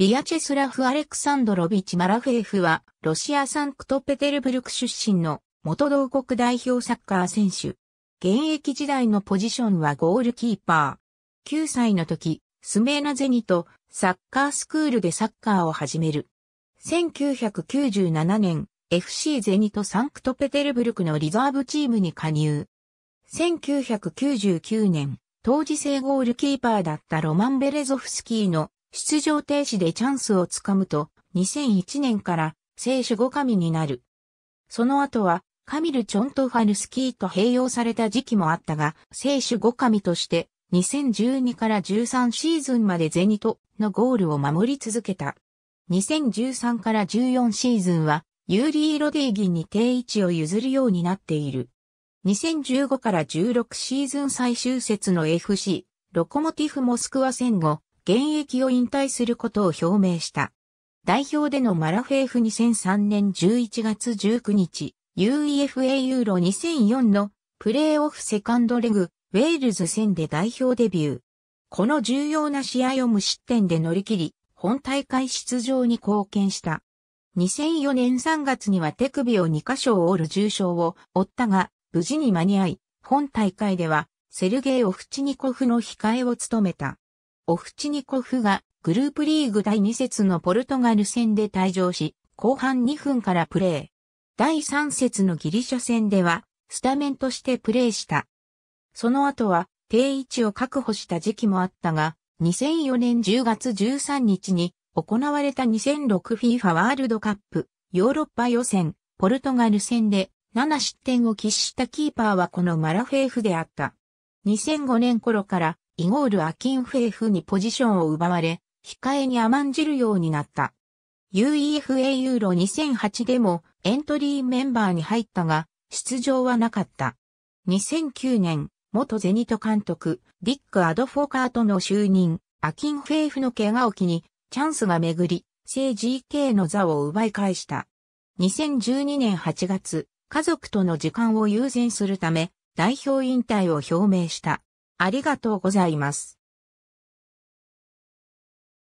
ビアチェスラフ・アレクサンドロビチ・マラフェフは、ロシアサンクトペテルブルク出身の元同国代表サッカー選手。現役時代のポジションはゴールキーパー。9歳の時、スメーナゼニとサッカースクールでサッカーを始める。1997年、FC ゼニとサンクトペテルブルクのリザーブチームに加入。1999年、当時正ゴールキーパーだったロマン・ベレゾフスキーの出場停止でチャンスをつかむと、2001年から聖守護神になる。その後は、カミル・チョントファルスキーと併用された時期もあったが、聖守護神として、2012から13シーズンまでゼニトのゴールを守り続けた。2013から14シーズンは、ユーリー・ロディギンに定位置を譲るようになっている。2015から16シーズン最終節の FC、ロコモティフ・モスクワ戦後、現役を引退することを表明した。代表でのマラフェーフ2003年11月19日、UEFA ユーロ2004のプレーオフセカンドレグ、ウェールズ戦で代表デビュー。この重要な試合を無失点で乗り切り、本大会出場に貢献した。2004年3月には手首を2箇所折る重傷を負ったが、無事に間に合い、本大会では、セルゲイ・オフチニコフの控えを務めた。オフチニコフがグループリーグ第2節のポルトガル戦で退場し、後半2分からプレー。第3節のギリシャ戦では、スタメンとしてプレーした。その後は、定位置を確保した時期もあったが、2004年10月13日に行われた 2006FIFA ワールドカップヨーロッパ予選ポルトガル戦で7失点を喫したキーパーはこのマラフェーフであった。2005年頃からイゴール・アキンフェーフにポジションを奪われ、控えに甘んじるようになった。UEFA ユーロ2008でもエントリーメンバーに入ったが、出場はなかった。2009年、元ゼニト監督、ディック・アドフォーカーとの就任、アキンフェイフの怪我を機に、チャンスが巡り、聖 GK の座を奪い返した。2012年8月、家族との時間を優先するため、代表引退を表明した。ありがとうございます。